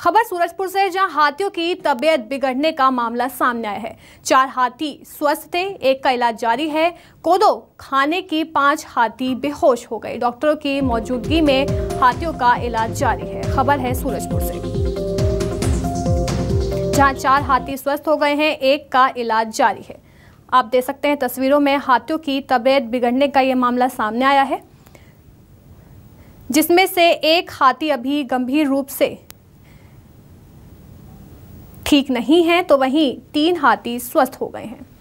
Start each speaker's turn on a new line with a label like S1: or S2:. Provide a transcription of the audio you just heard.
S1: खबर सूरजपुर से जहां हाथियों की तबीयत बिगड़ने का मामला सामने आया है चार हाथी स्वस्थ थे एक का इलाज जारी है कोदो खाने की पांच हाथी बेहोश हो गए डॉक्टरों की मौजूदगी में हाथियों का इलाज जारी है खबर है सूरजपुर से जहां चार हाथी स्वस्थ हो गए हैं एक का इलाज जारी है आप देख सकते हैं तस्वीरों में हाथियों की तबीयत बिगड़ने का यह मामला सामने आया है जिसमें से एक हाथी अभी गंभीर रूप से ठीक नहीं है तो वहीं तीन हाथी स्वस्थ हो गए
S2: हैं